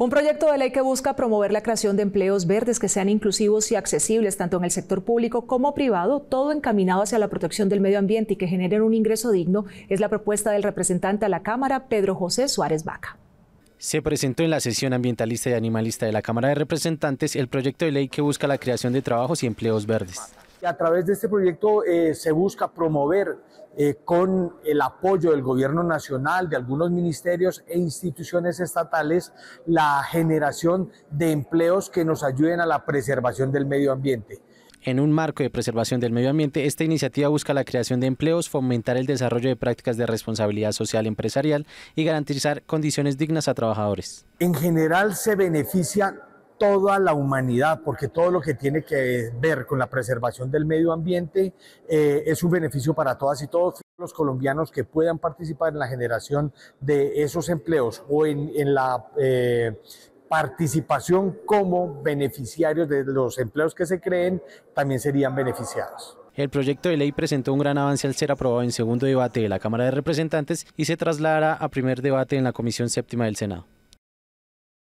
Un proyecto de ley que busca promover la creación de empleos verdes que sean inclusivos y accesibles tanto en el sector público como privado, todo encaminado hacia la protección del medio ambiente y que generen un ingreso digno, es la propuesta del representante a la Cámara, Pedro José Suárez Vaca se presentó en la sesión ambientalista y animalista de la Cámara de Representantes el proyecto de ley que busca la creación de trabajos y empleos verdes. A través de este proyecto eh, se busca promover eh, con el apoyo del gobierno nacional, de algunos ministerios e instituciones estatales, la generación de empleos que nos ayuden a la preservación del medio ambiente. En un marco de preservación del medio ambiente, esta iniciativa busca la creación de empleos, fomentar el desarrollo de prácticas de responsabilidad social empresarial y garantizar condiciones dignas a trabajadores. En general se beneficia toda la humanidad, porque todo lo que tiene que ver con la preservación del medio ambiente eh, es un beneficio para todas y todos los colombianos que puedan participar en la generación de esos empleos o en, la eh, participación como beneficiarios de los empleos que se creen, también serían beneficiados. El proyecto de ley presentó un gran avance al ser aprobado en segundo debate de la Cámara de Representantes y se trasladará a primer debate en la Comisión Séptima del Senado.